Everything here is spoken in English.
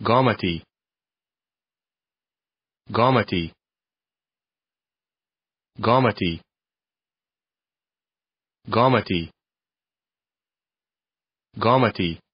Gomati Gomati Gomati Gomati Gomati